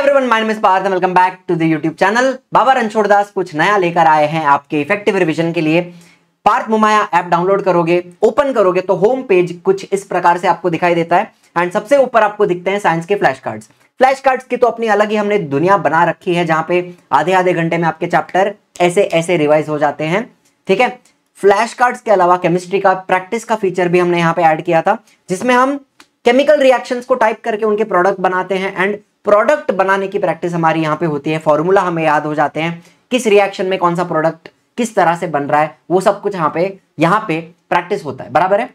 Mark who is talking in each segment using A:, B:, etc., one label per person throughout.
A: Everyone my name is Parth welcome back to the YouTube channel Baba Ranchhoddas कुछ नया लेकर आए हैं आपके इफेक्टिव रिवीजन के लिए पार्थ मुमाया ऐप डाउनलोड करोगे ओपन करोगे तो होम पेज कुछ इस प्रकार से आपको दिखाई देता है एंड सबसे ऊपर आपको दिखते हैं साइंस के फ्लैश कार्ड्स फ्लैश कार्ड्स की तो अपनी अलग ही हमने दुनिया बना रखी है जहां पे आधे आधे घंटे में आपके चैप्टर ऐसे ऐसे रिवाइज हो जाते हैं ठीक है फ्लैश कार्ड्स के अलावा केमिस्ट्री का प्रैक्टिस का फीचर भी हमने यहाँ पे ऐड किया था जिसमें हम केमिकल रिएक्शंस को टाइप करके उनके प्रोडक्ट बनाते हैं एंड प्रोडक्ट बनाने की प्रैक्टिस हमारी यहाँ पे होती है फॉर्मूला हमें याद हो जाते हैं किस रिएक्शन में कौन सा प्रोडक्ट किस तरह से बन रहा है वो सब कुछ यहाँ पे यहाँ पे प्रैक्टिस होता है बराबर है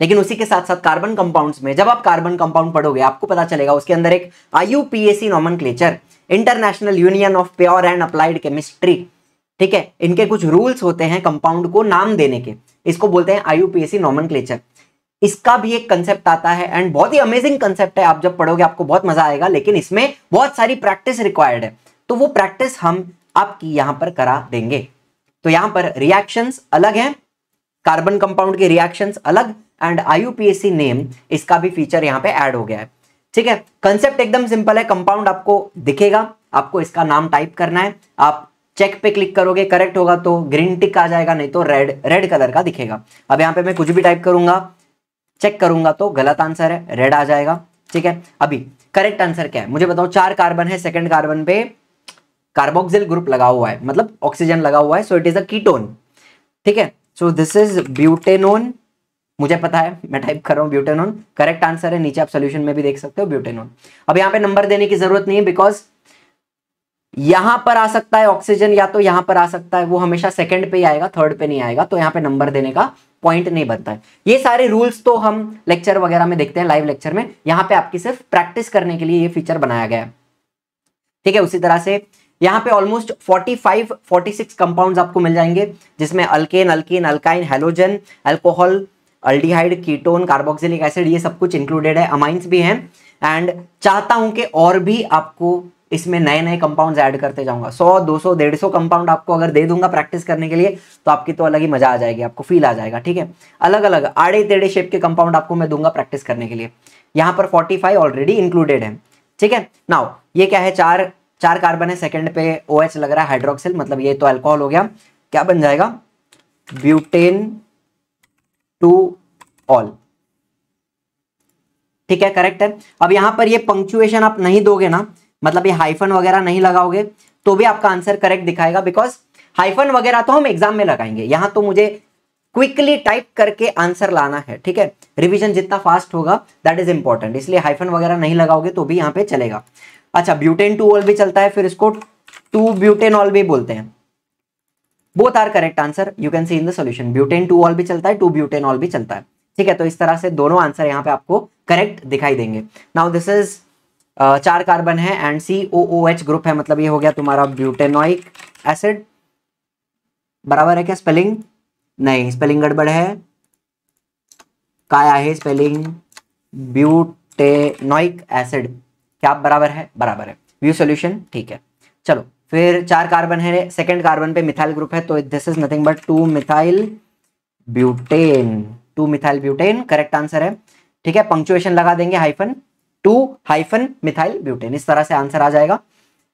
A: लेकिन उसी के साथ साथ कार्बन कंपाउंड्स में जब आप कार्बन कंपाउंड पढ़ोगे आपको पता चलेगा उसके अंदर एक I U international union of pure and applied chemistry ठीक है इनके कुछ रूल्स होते हैं कंपाउंड को नाम देने के इसको बोलते हैं आई यू इसका भी एक कंसेप्ट आता है एंड बहुत ही अमेजिंग कंसेप्ट है आप जब पढ़ोगे आपको बहुत मजा आएगा लेकिन इसमें बहुत सारी प्रैक्टिस रिक्वायर्ड है तो वो प्रैक्टिस हम आपकी यहां पर करा देंगे तो यहां पर रिएक्शंस अलग हैं कार्बन कंपाउंड के रिएक्शंस अलग एंड आई नेम इसका भी फीचर यहाँ पे एड हो गया है ठीक है कंसेप्ट एकदम सिंपल है कंपाउंड आपको दिखेगा आपको इसका नाम टाइप करना है आप चेक पे क्लिक करोगे करेक्ट होगा तो ग्रीन टिक आ जाएगा नहीं तो रेड रेड कलर का दिखेगा अब यहां पे मैं कुछ भी टाइप करूंगा चेक करूंगा तो गलत आंसर है रेड आ जाएगा ठीक है अभी करेक्ट आंसर क्या है मुझे बताओ चार कार्बन है सेकंड कार्बन पे कार्बोक्सिल ग्रुप लगा हुआ है मतलब ऑक्सीजन लगा हुआ है so it is a ketone ठीक है सो दिस इज ब्यूटेनोन मुझे पता है मैं टाइप कर रहा हूं ब्यूटेनोन करेक्ट आंसर है नीचे आप सोल्यूशन में भी देख सकते हो ब्यूटेनोन अब यहां पे नंबर देने की जरूरत नहीं है बिकॉज यहां पर आ सकता है ऑक्सीजन या तो यहां पर आ सकता है वो हमेशा सेकंड पे ही आएगा थर्ड पे नहीं आएगा तो यहां पे नंबर देने का पॉइंट नहीं बनता है ये सारे रूल्स तो हम लेक्चर वगैरह में देखते हैं लाइव लेक्चर में यहाँ पे आपकी सिर्फ प्रैक्टिस करने के लिए ये फीचर बनाया गया है ठीक है उसी तरह से यहाँ पे ऑलमोस्ट 45, 46 कंपाउंड्स आपको मिल जाएंगे जिसमें alkane alkene alkyne halogen alcohol aldehyde ketone carboxylic acid ये सब कुछ इंक्लूडेड है अमाइंस भी हैं एंड चाहता हूं कि और भी आपको इसमें नए नए कंपाउंड ऐड करते जाऊंगा सौ दो सौ डेढ़ सौ कंपाउंड आपको अगर दे दूंगा प्रैक्टिस करने के लिए तो आपकी तो अलग ही मजा आ जाएगी आपको फील आ जाएगा ठीक है अलग अलग आड़े तेड़े शेप के कंपाउंड आपको मैं दूंगा प्रैक्टिस करने के लिए यहां पर फोर्टी ऑलरेडी इंक्लूडेड है ठीक है नाउ ये क्या है चार चार कार्बन है सेकेंड पे ओ OH लग रहा है हाइड्रोक्सिल मतलब ये तो एल्कोहल हो गया क्या बन जाएगा ब्यूटेन टू ऑल ठीक है करेक्ट है अब यहां पर ये पंक्चुएशन आप नहीं दोगे ना मतलब ये हाइफन वगैरह नहीं लगाओगे तो भी आपका आंसर करेक्ट दिखाएगा बिकॉज हाइफन वगैरह तो हम एग्जाम में लगाएंगे यहां तो मुझे क्विकली टाइप करके आंसर लाना है ठीक है रिविजन जितना फास्ट होगा दैट इज इंपॉर्टेंट इसलिए हाइफन वगैरह नहीं लगाओगे तो भी यहां पर चलेगा अच्छा ब्यूटेन टू ऑल भी चलता है फिर इसको टू ब्यूटेन ऑल भी बोलते हैं both are correct answer you can see in the solution butane two ol भी चलता है टू ब्यूटेन ऑल भी चलता है ठीक है तो इस तरह से दोनों आंसर यहाँ पे आपको करेक्ट दिखाई देंगे नाउ दिस इज चार कार्बन है and C O O H group है मतलब ये हो गया तुम्हारा ब्यूटेनोइक एसिड बराबर है क्या स्पेलिंग नहीं स्पेलिंग गड़बड़ है काया है स्पेलिंग ब्यूटेनोइक एसिड क्या बराबर है बराबर है व्यू सोल्यूशन ठीक है चलो फिर चार कार्बन है सेकेंड कार्बन पे मिथाइल ग्रुप है तो this is nothing but two methyl butane two methyl butane correct answer है ठीक है पंक्चुएशन लगा देंगे hyphen two hyphen methyl butane इस तरह से आंसर आ जाएगा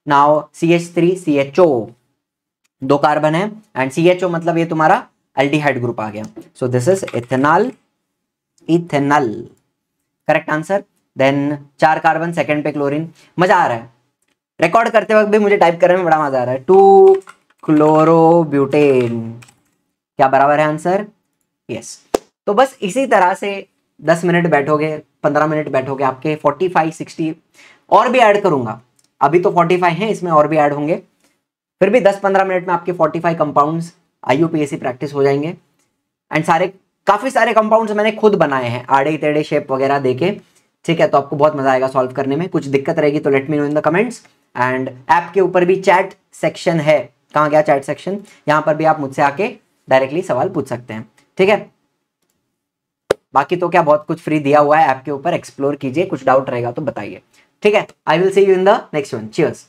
A: now C H three C H O दो कार्बन है एंड सी एच ओ मतलब ये तुम्हारा एल्डिहाइड ग्रुप आ गया so this is ethanol ethanol correct answer then चार कार्बन सेकेंड पे क्लोरीन मजा आ रहा है रिकॉर्ड करते वक्त भी मुझे टाइप करने में बड़ा मजा आ रहा है टू क्लोरोब्यूटेन क्या बराबर है आंसर यस yes. तो बस इसी तरह से दस मिनट बैठोगे पंद्रह मिनट बैठोगे आपके फोर्टी फाइव सिक्सटी और भी ऐड करूंगा अभी तो फोर्टी फाइव है इसमें और भी ऐड होंगे फिर भी दस पंद्रह मिनट में आपके फोर्टी फाइव कंपाउंड आई प्रैक्टिस हो जाएंगे एंड सारे काफ़ी सारे कंपाउंड मैंने खुद बनाए हैं आड़े टेढ़े शेप वगैरह देके ठीक है तो आपको बहुत मजा आएगा सॉल्व करने में कुछ दिक्कत रहेगी तो let me know in the comments and app के ऊपर भी चैट सेक्शन है कहाँ गया चैट सेक्शन यहाँ पर भी आप मुझसे आके डायरेक्टली सवाल पूछ सकते हैं ठीक है बाकी तो क्या बहुत कुछ फ्री दिया हुआ है ऐप के ऊपर एक्सप्लोर कीजिए कुछ डाउट रहेगा तो बताइए ठीक है I will see you in the next one cheers